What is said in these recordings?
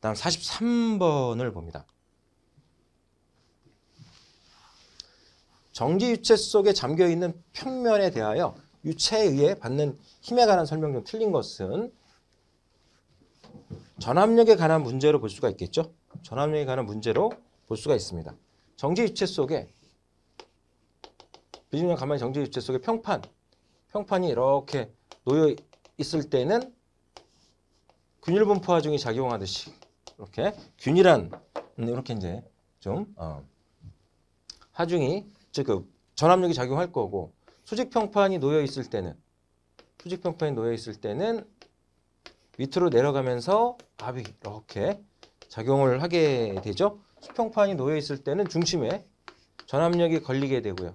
다음 43번을 봅니다. 정지 유체 속에 잠겨 있는 평면에 대하여 유체에 의해 받는 힘에 관한 설명 중 틀린 것은 전압력에 관한 문제로 볼 수가 있겠죠. 전압력에 관한 문제로 볼 수가 있습니다. 정지 유체 속에 비중량 가만히 정지 유체 속에 평판 평판이 이렇게 놓여 있을 때는 균일분포화 중이 작용하듯이 이렇게 균일한 음, 이렇게 이제 좀 어, 하중이 즉그 전압력이 작용할 거고 수직 평판이 놓여 있을 때는 수직 평판이 놓여 있을 때는 밑으로 내려가면서 압이 이렇게 작용을 하게 되죠. 수평판이 놓여 있을 때는 중심에 전압력이 걸리게 되고요.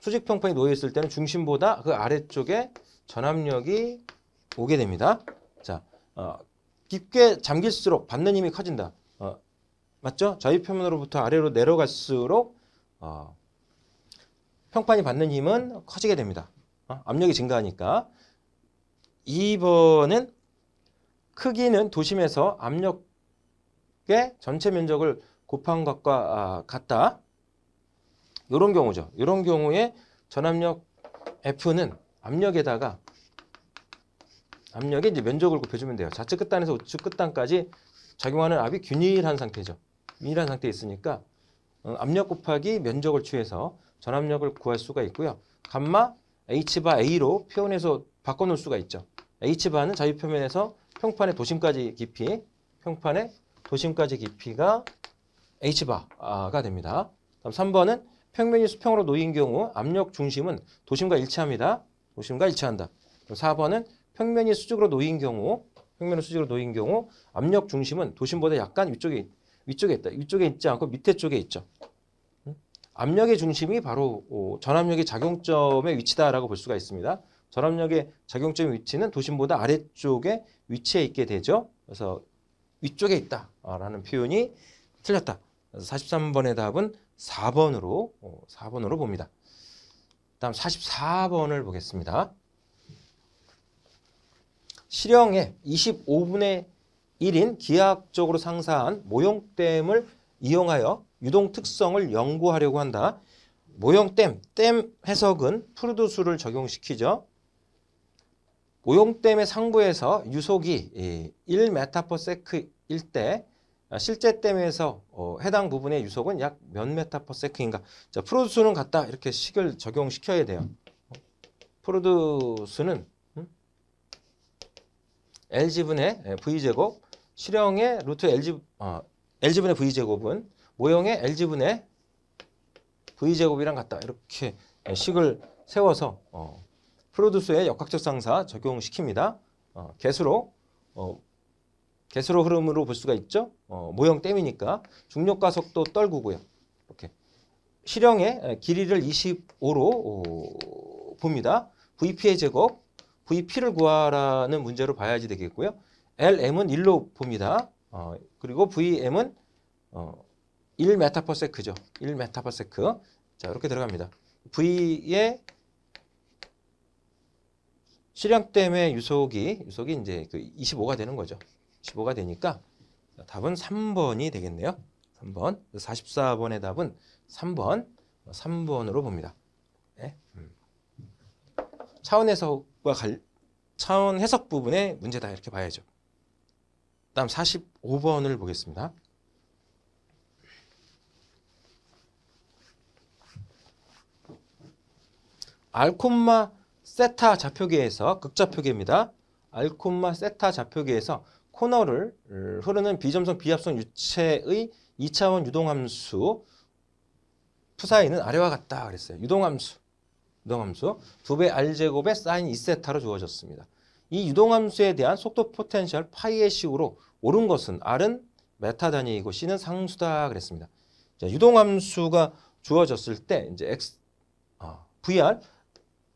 수직 평판이 놓여 있을 때는 중심보다 그 아래쪽에 전압력이 오게 됩니다. 자, 어, 깊게 잠길수록 받는 힘이 커진다. 어, 맞죠? 좌우 표면으로부터 아래로 내려갈수록 어, 평판이 받는 힘은 커지게 됩니다. 어? 압력이 증가하니까. 2번은 크기는 도심에서 압력의 전체 면적을 곱한 것과 아, 같다. 이런 경우죠. 이런 경우에 전압력 F는 압력에다가 압력에 이제 면적을 곱해주면 돼요. 좌측 끝단에서 우측 끝단까지 작용하는 압이 균일한 상태죠. 균일한 상태에 있으니까 어, 압력 곱하기 면적을 취해서 전압력을 구할 수가 있고요. 감마 H바 A로 표현해서 바꿔놓을 수가 있죠. H바는 자유 표면에서 평판의 도심까지 깊이, 평판의 도심까지 깊이가 H바가 됩니다. 다음 3번은 평면이 수평으로 놓인 경우 압력 중심은 도심과 일치합니다. 도심과 일치한다. 4번은 평면이 수직으로 놓인 경우 평면을 수직으로 놓인 경우 압력 중심은 도심보다 약간 위쪽에 위쪽에 있다. 위쪽에 있지 않고 밑에 쪽에 있죠. 압력의 중심이 바로 어, 전압력의 작용점의 위치다라고 볼 수가 있습니다. 전압력의 작용점 위치는 도심보다 아래쪽에 위치해 있게 되죠. 그래서 위쪽에 있다라는 아, 표현이 틀렸다. 그래서 43번의 답은 4번으로 4번으로 어, 봅니다. 다음 44번을 보겠습니다. 실형의 25분의 1인 기하학적으로 상사한 모형댐을 이용하여 유동 특성을 연구하려고 한다. 모형댐, 댐 해석은 푸르드수를 적용시키죠. 모형댐의 상부에서 유속이 1메타퍼일때 아, 실제 댐에서 어, 해당 부분의 유속은 약몇메타퍼인가 자, 프로듀스는 같다 이렇게 식을 적용시켜야 돼요. 프로듀스는 L지분의 예, V제곱, 실형의 루트 LG, 어, L지분의 V제곱은 모형의 L지분의 V제곱이랑 같다. 이렇게 예, 식을 세워서 어, 프로듀스의 역학적 상사 적용시킵니다. 어, 개수로 어, 개수로 흐름으로 볼 수가 있죠. 어, 모형 댐이니까 중력과 속도 떨구고요. 이렇게 실형의 예, 길이를 25로 어, 봅니다. VP의 제곱 VP를 구하라는 문제로 봐야지 되겠고요. LM은 1로 봅니다. 어, 그리고 VM은 어, 1메타퍼세크죠. 1메타퍼세크. 자, 이렇게 들어갑니다. V의 실량 때문 유속이 유속이 이제 그 25가 되는 거죠. 25가 되니까 답은 3번이 되겠네요. 3번. 44번의 답은 3번. 3번으로 봅니다. 네? 음. 차원에서 과 차원 해석 부분의 문제다 이렇게 봐야죠. 다음 45번을 보겠습니다. 알콤마 세타 좌표계에서 극좌표계입니다. 알콤마 세타 좌표계에서 코너를 음, 흐르는 비점성 비합성 유체의 2차원 유동함수 푸사인은 아래와 같다 그랬어요. 유동함수 유동함수 2배 R제곱의 사인 2세타로 주어졌습니다. 이 유동함수에 대한 속도 포텐셜 파이의 식으로 옳은 것은 R은 메타 단위이고 C는 상수다 그랬습니다. 자, 유동함수가 주어졌을 때 이제 X, 어, VR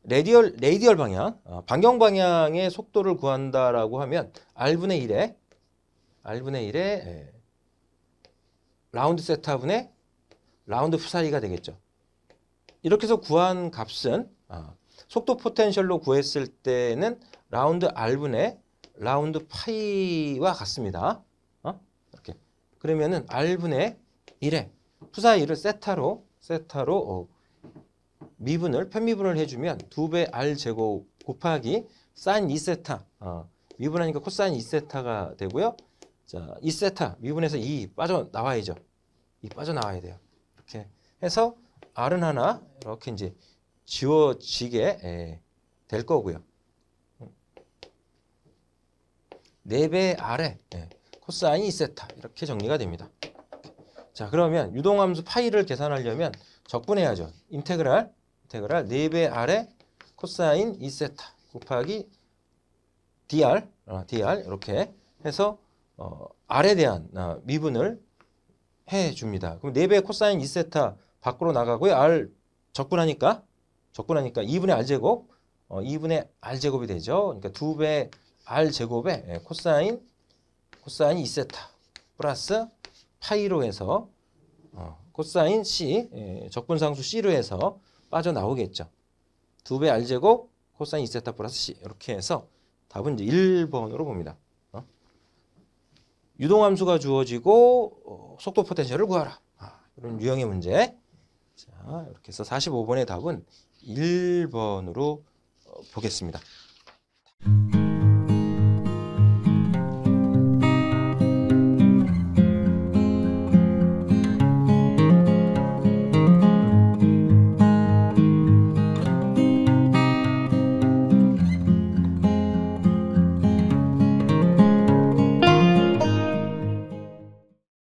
레디얼 레디얼 방향, 어, 반경 방향의 속도를 구한다라고 하면 R분의 1에 R분의 1에 예. 라운드 세타분의 라운드 푸사이가 되겠죠. 이렇게 해서 구한 값은 어, 속도 포텐셜로 구했을 때는 라운드 R분의 라운드 파이와 같습니다. 어? 이렇게. 그러면은 R분의 1에 푸사 1을 세타로 세타로 어, 미분을 편미분을 해주면 2배 R 제곱 곱하기 산 2세타 어, 미분하니까 코사 2세타가 되고요. 자, 2세타 미분에서 2 빠져나와야죠. 이 빠져나와야 돼요. 이렇게 해서 R은 하나 이렇게 이제 지워지게 예, 될 거고요. 4배 아래 예, 코사인 2세타 이렇게 정리가 됩니다. 자 그러면 유동함수 파이를 계산하려면 적분해야죠. 인테그랄 인테그랄 4배 아래 코사인 2세타 곱하기 dr 어, dr 이렇게 해서 어, r에 대한 어, 미분을 해 줍니다. 그럼 4배 코사인 2세타 밖으로 나가고요. R 적분하니까 적분하니까 2분의 R 제곱 어, 2분의 R 제곱이 되죠. 그러니까 2배 R 제곱에 예, 코사인 코사인 2세타 플러스 파이로 해서 어, 코사인 C 예, 적분상수 C로 해서 빠져나오겠죠. 2배 R 제곱 코사인 2세타 플러스 C 이렇게 해서 답은 이제 1번으로 봅니다. 어? 유동함수가 주어지고 어, 속도 포텐셜을 구하라. 아, 이런 유형의 문제. 자, 이렇게 해서 45번의 답은 1번으로 어, 보겠습니다.